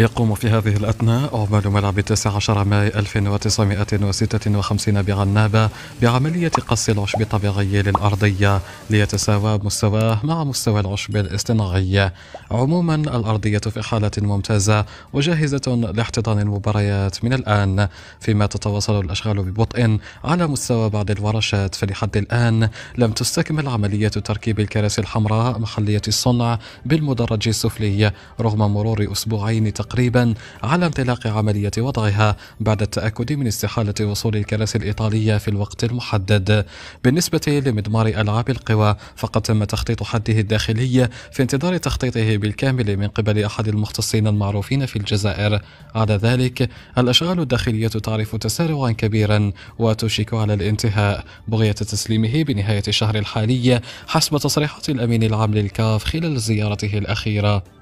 يقوم في هذه الأثناء عمال ملعب 19 ماي 1956 بعنابة بعملية قص العشب الطبيعي للأرضية ليتساوى مستواه مع مستوى العشب الاصطناعي عموما الأرضية في حالة ممتازة وجاهزة لاحتضان المباريات من الآن فيما تتواصل الأشغال ببطء على مستوى بعض الورشات فلحد الآن لم تستكمل عملية تركيب الكراسي الحمراء محلية الصنع بالمدرج السفلي رغم مرور أسبوعين تقريبا تقريبا على انطلاق عملية وضعها بعد التأكد من استحالة وصول الكراسي الإيطالية في الوقت المحدد بالنسبة لمضمار ألعاب القوى فقد تم تخطيط حده الداخلي في انتظار تخطيطه بالكامل من قبل أحد المختصين المعروفين في الجزائر على ذلك الأشغال الداخلية تعرف تسارعا كبيرا وتشيك على الانتهاء بغية تسليمه بنهاية الشهر الحالي حسب تصريحات الأمين العام للكاف خلال زيارته الأخيرة